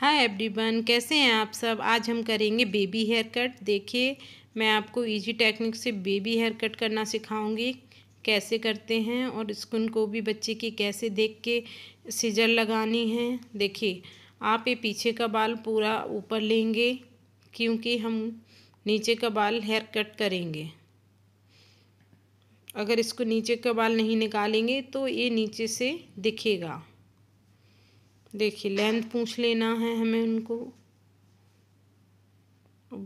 hi everyone कैसे हैं आप सब आज हम करेंगे बेबी हेयर कट देखिए मैं आपको इजी टेक्निक से बेबी हेयर कट करना सिखाऊंगी कैसे करते हैं और स्किन को भी बच्चे की कैसे देख के सीजर लगानी है देखिए आप ये पीछे का बाल पूरा ऊपर लेंगे क्योंकि हम नीचे का बाल हेयर कट करेंगे अगर इसको नीचे का बाल नहीं निकालेंगे तो ये नीचे से दिखेगा देखिए लेंथ पूछ लेना है हमें उनको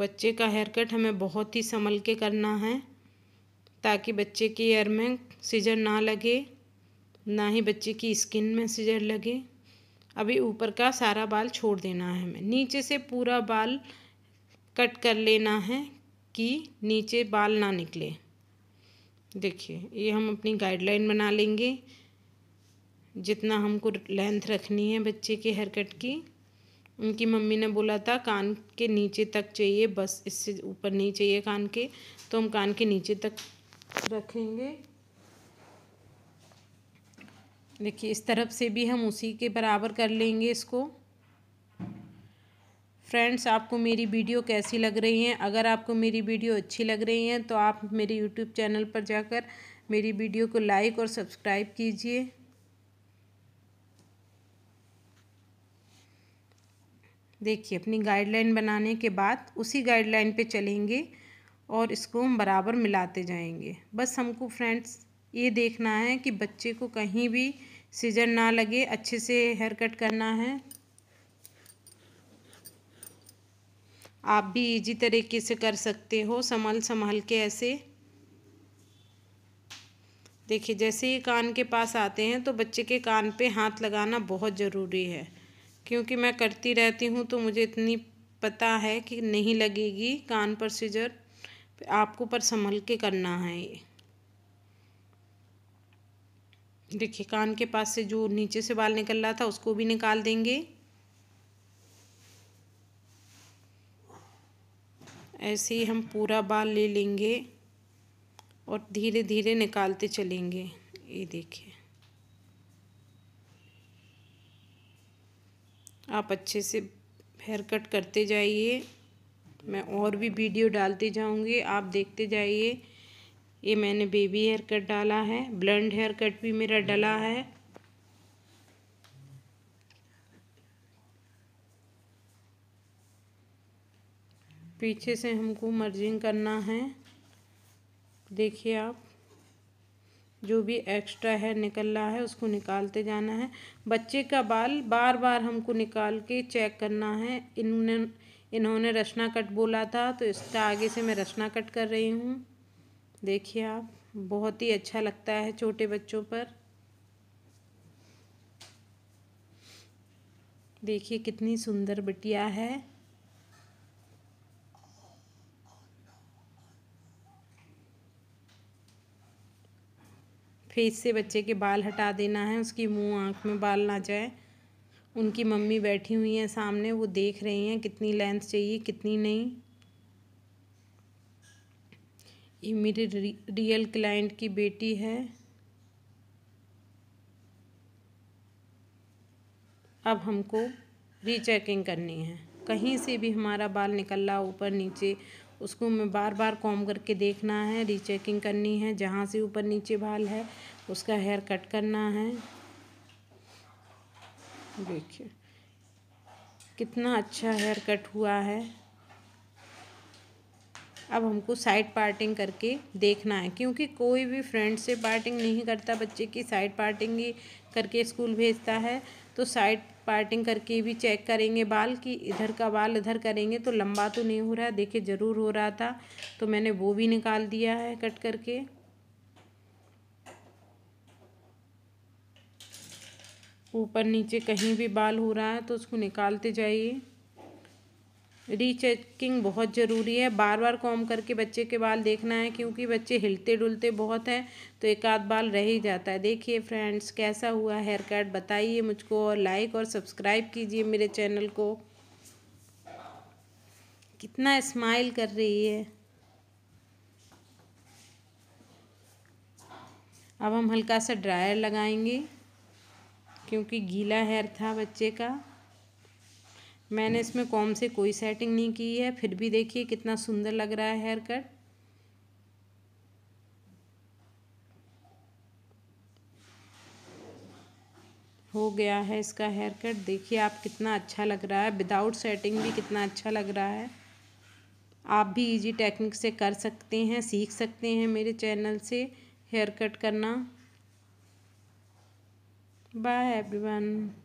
बच्चे का हेयर कट हमें बहुत ही संभल के करना है ताकि बच्चे के हेयर में सीजर ना लगे ना ही बच्चे की स्किन में सीजर लगे अभी ऊपर का सारा बाल छोड़ देना है हमें नीचे से पूरा बाल कट कर लेना है कि नीचे बाल ना निकले देखिए ये हम अपनी गाइडलाइन बना लेंगे जितना हमको लेंथ रखनी है बच्चे के हेयर कट की उनकी मम्मी ने बोला था कान के नीचे तक चाहिए बस इससे ऊपर नहीं चाहिए कान के तो हम कान के नीचे तक रखेंगे देखिए इस तरफ से भी हम उसी के बराबर कर लेंगे इसको फ्रेंड्स आपको मेरी वीडियो कैसी लग रही है अगर आपको मेरी वीडियो अच्छी लग रही है तो आप मेरे यूट्यूब चैनल पर जाकर मेरी वीडियो को लाइक और सब्सक्राइब कीजिए देखिए अपनी गाइडलाइन बनाने के बाद उसी गाइडलाइन पे चलेंगे और इसको हम बराबर मिलाते जाएंगे बस हमको फ्रेंड्स ये देखना है कि बच्चे को कहीं भी सीजन ना लगे अच्छे से हेयर कट करना है आप भी इजी तरीके से कर सकते हो संभल संभल के ऐसे देखिए जैसे ही कान के पास आते हैं तो बच्चे के कान पे हाथ लगाना बहुत ज़रूरी है क्योंकि मैं करती रहती हूँ तो मुझे इतनी पता है कि नहीं लगेगी कान पर सीजर आपको पर संभल के करना है ये देखिए कान के पास से जो नीचे से बाल निकल रहा था उसको भी निकाल देंगे ऐसे ही हम पूरा बाल ले लेंगे और धीरे धीरे निकालते चलेंगे ये देखिए आप अच्छे से हेयर कट करते जाइए मैं और भी वीडियो डालती जाऊंगी आप देखते जाइए ये मैंने बेबी हेयर कट डाला है ब्लंड हेयर कट भी मेरा डला है पीछे से हमको मर्जिंग करना है देखिए आप जो भी एक्स्ट्रा है निकल रहा है उसको निकालते जाना है बच्चे का बाल बार बार हमको निकाल के चेक करना है इन्होंने इन्होंने रचना कट बोला था तो इसका आगे से मैं रचना कट कर रही हूँ देखिए आप बहुत ही अच्छा लगता है छोटे बच्चों पर देखिए कितनी सुंदर बिटिया है फेस से बच्चे के बाल हटा देना है उसकी मुंह आँख में बाल ना जाए उनकी मम्मी बैठी हुई है सामने वो देख रही हैं कितनी लेंथ चाहिए कितनी नहीं ये मेरे रियल क्लाइंट की बेटी है अब हमको रीचेकिंग करनी है कहीं से भी हमारा बाल निकल रहा ऊपर नीचे उसको मैं बार बार कॉम करके देखना है रीचेकिंग करनी है जहाँ से ऊपर नीचे बाल है उसका हेयर कट करना है देखिए कितना अच्छा हेयर कट हुआ है अब हमको साइड पार्टिंग करके देखना है क्योंकि कोई भी फ्रेंड से पार्टिंग नहीं करता बच्चे की साइड पार्टिंग ही करके स्कूल भेजता है तो साइड पार्टिंग करके भी चेक करेंगे बाल कि इधर का बाल इधर करेंगे तो लंबा तो नहीं हो रहा है देखिए ज़रूर हो रहा था तो मैंने वो भी निकाल दिया है कट करके ऊपर नीचे कहीं भी बाल हो रहा है तो उसको निकालते जाइए रीचेकिंग बहुत ज़रूरी है बार बार कॉम करके बच्चे के बाल देखना है क्योंकि बच्चे हिलते डुलते बहुत हैं तो एक आध बाल रह ही जाता है देखिए फ्रेंड्स कैसा हुआ हेयर कट बताइए मुझको और लाइक और सब्सक्राइब कीजिए मेरे चैनल को कितना स्माइल कर रही है अब हम हल्का सा ड्रायर लगाएंगे क्योंकि गीला हेयर था बच्चे का मैंने इसमें कॉम से कोई सेटिंग नहीं की है फिर भी देखिए कितना सुंदर लग रहा है हेयर कट हो गया है इसका हेयर कट देखिए आप कितना अच्छा लग रहा है विदाउट सेटिंग भी कितना अच्छा लग रहा है आप भी इजी टेक्निक से कर सकते हैं सीख सकते हैं मेरे चैनल से हेयर कट करना बाय एवरीवन